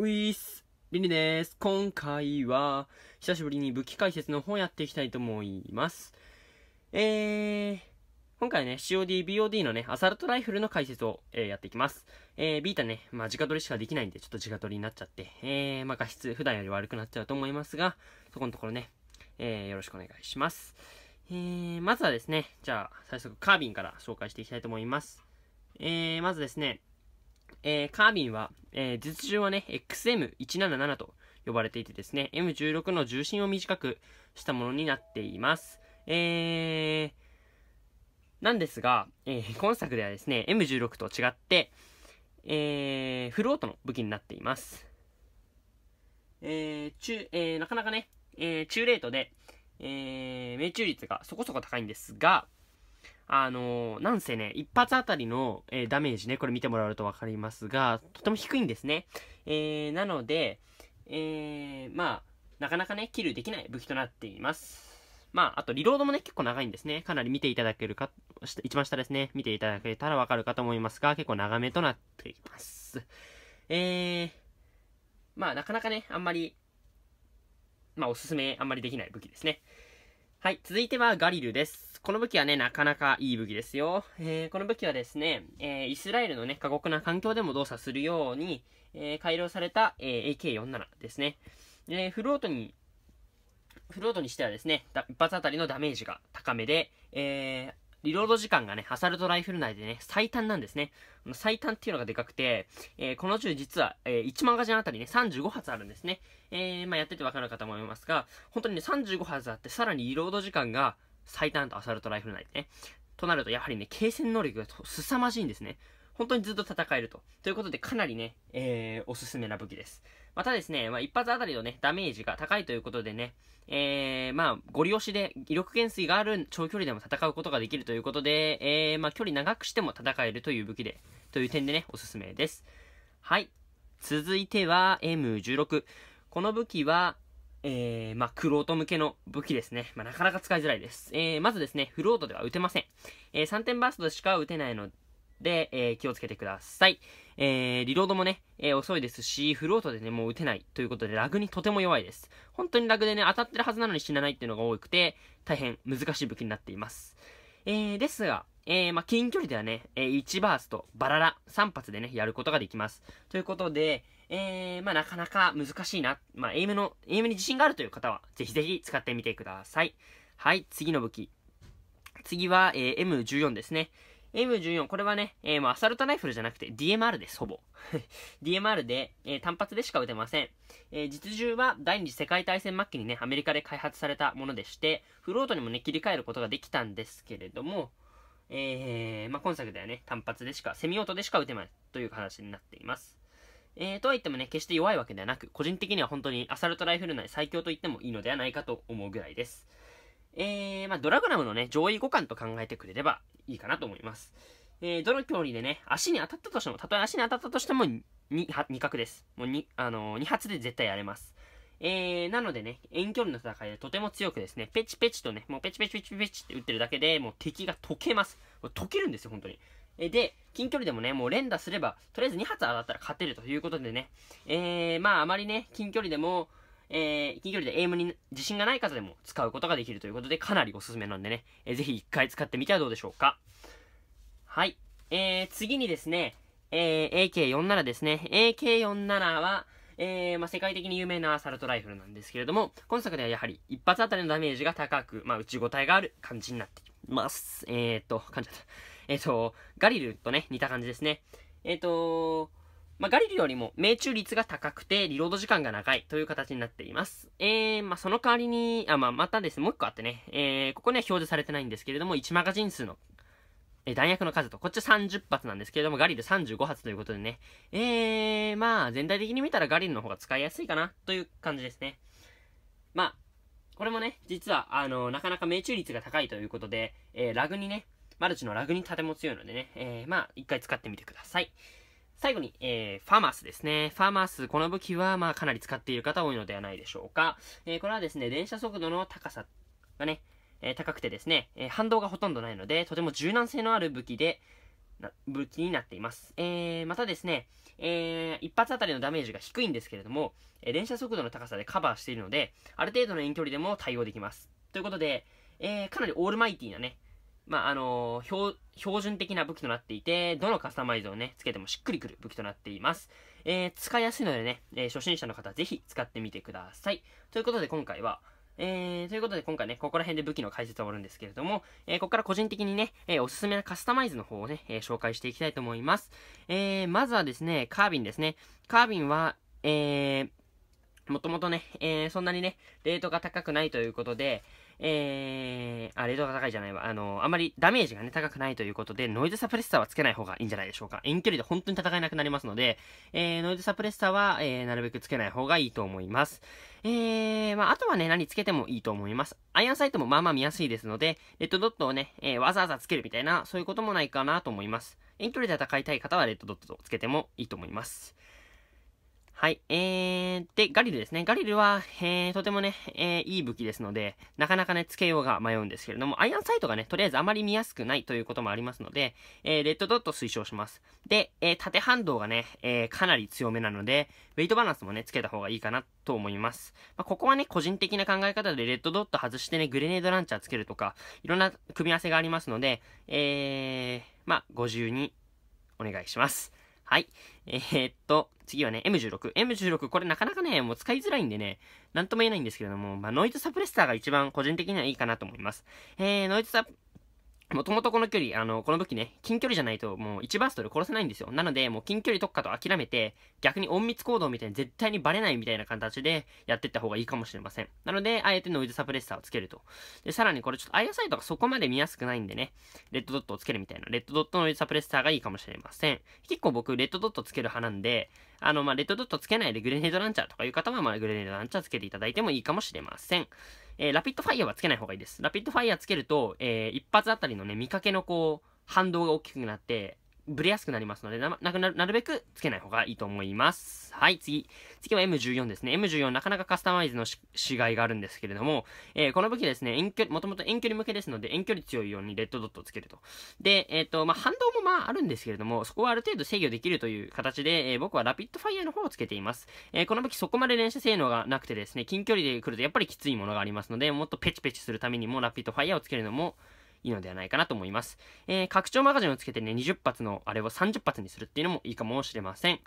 ウィス、リリです。今回は、久しぶりに武器解説の方やっていきたいと思います。えー、今回ね、COD、BOD のね、アサルトライフルの解説を、えー、やっていきます。えー、ビータね、まあ、直撮りしかできないんで、ちょっと直撮りになっちゃって、えー、まあ、画質、普段より悪くなっちゃうと思いますが、そこのところね、えー、よろしくお願いします。えー、まずはですね、じゃあ、早速、カービンから紹介していきたいと思います。えー、まずですね、えー、カービンは、えー、実銃はね、XM177 と呼ばれていてですね、M16 の重心を短くしたものになっています。えー、なんですが、えー、今作ではですね、M16 と違って、えー、フルオートの武器になっています。えー、中、えー、なかなかね、えー、中レートで、えー、命中率がそこそこ高いんですが、あのー、なんせね、一発あたりの、えー、ダメージね、これ見てもらうとわかりますが、とても低いんですね。えー、なので、えー、まあ、なかなかね、キルできない武器となっています。まあ、あと、リロードもね、結構長いんですね。かなり見ていただけるか、一番下ですね。見ていただけたらわかるかと思いますが、結構長めとなっています。えー、まあ、なかなかね、あんまり、まあ、おすすめ、あんまりできない武器ですね。はい、続いてはガリルです。。この武器はね、なかなかいい武器ですよ。えー、この武器はですね、えー、イスラエルのね、過酷な環境でも動作するように、えー、改良された、え AK47 ですね。えフロートに、フロートにしてはですね、一発当たりのダメージが高めで、えリロード時間がね、アサルトライフル内でね、最短なんですね。最短っていうのがでかくて、えー、この銃実は、えー、1万ガジャンあたりね、35発あるんですね。えー、まあ、やっててわかるかと思いますが、本当にね、35発あって、さらにリロード時間が、最短とアサルトライフル内でね。となると、やはりね、継戦能力が凄まじいんですね。本当にずっと戦えると。ということで、かなりね、えー、おすすめな武器です。またですね、まあ、一発あたりのね、ダメージが高いということでね、えー、まあ、ゴリ押しで威力減衰がある長距離でも戦うことができるということで、えー、まあ、距離長くしても戦えるという武器で、という点でね、おすすめです。はい。続いては M16。この武器は、えー、まあ、クロート向けの武器ですね。まあ、なかなか使いづらいです。えー、まずですね、フロートでは打てません。えー、3点バーストしか打てないので、えー、気をつけてください。えー、リロードもね、えー、遅いですし、フロートでね、もう打てないということで、ラグにとても弱いです。本当にラグでね、当たってるはずなのに死なないっていうのが多くて、大変難しい武器になっています。えー、ですが、えー、まあ、近距離ではね、えー、1バースとバララ3発でね、やることができます。ということで、えー、まあ、なかなか難しいな。まあ、エイムの、エイムに自信があるという方は、ぜひぜひ使ってみてください。はい、次の武器。次は、えー、M14 ですね。M14、これはね、えー、まアサルトナイフルじゃなくて DMR です、ほぼ。DMR で、えー、単発でしか撃てません。えー、実銃は第二次世界大戦末期にね、アメリカで開発されたものでして、フロートにもね、切り替えることができたんですけれども、えー、まあ、今作ではね、単発でしか、セミオートでしか打てないという話になっています。えー、とは言ってもね、決して弱いわけではなく、個人的には本当にアサルトライフル内最強と言ってもいいのではないかと思うぐらいです。えー、まあ、ドラグラムのね、上位互換と考えてくれればいいかなと思います。えー、どの距離でね、足に当たったとしても、たとえ足に当たったとしても2、2, 角です。もう2、あのー、2発で絶対やれます。えー、なのでね、遠距離の戦いでとても強くですね、ペチペチとね、もうペチペチペチペチって打ってるだけで、もう敵が溶けます。溶けるんですよ、本当に。えで、近距離でもね、もう連打すれば、とりあえず2発当たったら勝てるということでね、えー、まああまりね、近距離でも、えー、近距離でエイムに自信がない方でも使うことができるということで、かなりおすすめなんでね、えー、ぜひ一回使ってみてはどうでしょうか。はい。えー、次にですね、えー、AK47 ですね。AK47 は、えー、まあ、世界的に有名なアサルトライフルなんですけれども、今作ではやはり一発当たりのダメージが高く、まあ、打ち応えがある感じになっています。えー、っと、噛んじゃった。えー、っと、ガリルとね、似た感じですね。えー、っと、まあ、ガリルよりも命中率が高くて、リロード時間が長いという形になっています。えー、まあ、その代わりに、あ、まあ、またですね、もう一個あってね、えー、ここね、表示されてないんですけれども、1マガジン数のえ弾薬の数と、こっち30発なんですけれども、ガリル35発ということでね、えー、まあ、全体的に見たらガリルの方が使いやすいかな、という感じですね。まあ、これもね、実は、あの、なかなか命中率が高いということで、えー、ラグにね、マルチのラグにとても強いのでね、えー、まあ、一回使ってみてください。最後に、えー、ファーマスですね。ファーマス、この武器は、まあ、かなり使っている方多いのではないでしょうか。えー、これはですね、電車速度の高さがね、えー、高くてですね、えー、反動がほとんどないので、とても柔軟性のある武器で、武器になっています。えー、またですね、えー、一発あたりのダメージが低いんですけれども、えー、連射速度の高さでカバーしているので、ある程度の遠距離でも対応できます。ということで、えー、かなりオールマイティなね、まあ、あのー、標準的な武器となっていて、どのカスタマイズをね、つけてもしっくりくる武器となっています。えー、使いやすいのでね、えー、初心者の方ぜひ使ってみてください。ということで今回は、えー、ということで今回ね、ここら辺で武器の解説を終わるんですけれども、えー、ここから個人的にね、えー、おすすめなカスタマイズの方をね、え紹介していきたいと思います。えまずはですね、カービンですね。カービンは、えー、もともとね、えそんなにね、レートが高くないということで、えー、あ、レードが高いじゃないわ。あの、あまりダメージがね、高くないということで、ノイズサプレッサーはつけない方がいいんじゃないでしょうか。遠距離で本当に戦えなくなりますので、えー、ノイズサプレッサーは、えー、なるべくつけない方がいいと思います。えー、まあ、あとはね、何つけてもいいと思います。アイアンサイトもまあまあ見やすいですので、レッドドットをね、えー、わざわざつけるみたいな、そういうこともないかなと思います。遠距離で戦いたい方はレッドドットをつけてもいいと思います。はい。えー、で、ガリルですね。ガリルは、えー、とてもね、えー、いい武器ですので、なかなかね、付けようが迷うんですけれども、アイアンサイトがね、とりあえずあまり見やすくないということもありますので、えー、レッドドット推奨します。で、えー、縦反動がね、えー、かなり強めなので、ウェイトバランスもね、つけた方がいいかなと思います。まあ、ここはね、個人的な考え方で、レッドドット外してね、グレネードランチャーつけるとか、いろんな組み合わせがありますので、えー、まあ、ご自由にお願いします。はい。えー、っと、次はね、M16。M16、これなかなかね、もう使いづらいんでね、なんとも言えないんですけれども、まあ、ノイズサプレッサーが一番個人的にはいいかなと思います。えー、ノイズサプもともとこの距離、あの、この武器ね、近距離じゃないともう1バーストで殺せないんですよ。なので、もう近距離特化と諦めて、逆に隠密行動みたいに絶対にバレないみたいな形でやっていった方がいいかもしれません。なので、あえてノイズサプレッサーをつけると。で、さらにこれちょっとイアサイトがそこまで見やすくないんでね、レッドドットをつけるみたいな、レッドドットノイズサプレッサーがいいかもしれません。結構僕、レッドドットつける派なんで、あの、まレッドドットつけないでグレネードランチャーとかいう方は、まグレネードランチャーつけていただいてもいいかもしれません。えー、ラピッドファイヤーはつけない方がいいです。ラピッドファイヤーつけると、えー、一発あたりのね、見かけのこう、反動が大きくなって、ブレやすくなりますので、な、なくなる、べくつけない方がいいと思います。はい、次。次は M14 ですね。M14 なかなかカスタマイズのし、しいがあるんですけれども、えー、この武器ですね、遠距離、もともと遠距離向けですので、遠距離強いようにレッドドットをつけると。で、えっ、ー、と、まあ、反動もまああるんですけれども、そこはある程度制御できるという形で、えー、僕はラピッドファイヤーの方をつけています。えこの武器そこまで連射性能がなくてですね、近距離で来るとやっぱりきついものがありますので、もっとペチペチするためにもラピッドファイヤーをつけるのも、いいのではないかなと思います。えー、拡張マガジンをつけてね、20発のあれを30発にするっていうのもいいかもしれません。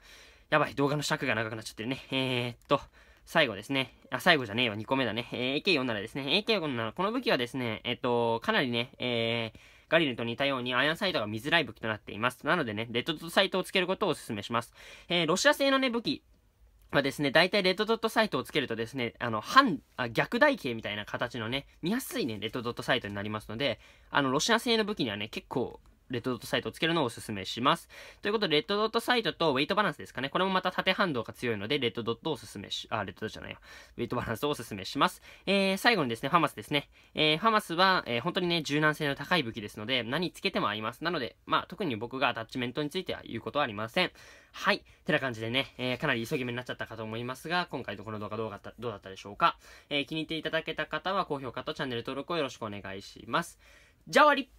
やばい、動画の尺が長くなっちゃってるね。えー、っと、最後ですね。あ、最後じゃねえよ、2個目だね。えー、AK47 ですね。AK47、この武器はですね、えっと、かなりね、えー、ガリルと似たようにアイアンサイトが見づらい武器となっています。なのでね、レッドサイトをつけることをお勧めします。えー、ロシア製のね、武器はですね、大体レッドドットサイトをつけるとですね、あの、反、あ逆台形みたいな形のね、見やすいね、レッドドットサイトになりますので、あの、ロシア製の武器にはね、結構レッドドットサイトをつけるのをお勧めします。ということで、レッドドットサイトとウェイトバランスですかね。これもまた縦反動が強いので、レッドドットをおすめし、あ、レッドドットじゃないよ。ウェイトバランスをお勧めします。えー、最後にですね、ハマスですね。えー、ハマスは、えー、本当にね、柔軟性の高い武器ですので、何つけても合います。なので、まあ、特に僕がアタッチメントについては言うことはありません。はい。てな感じでね、えー、かなり急ぎ目になっちゃったかと思いますが、今回のこの動画どうだったどうだったでしょうか、えー、気に入っていただけた方は高評価とチャンネル登録をよろしくお願いします。じゃあ終わり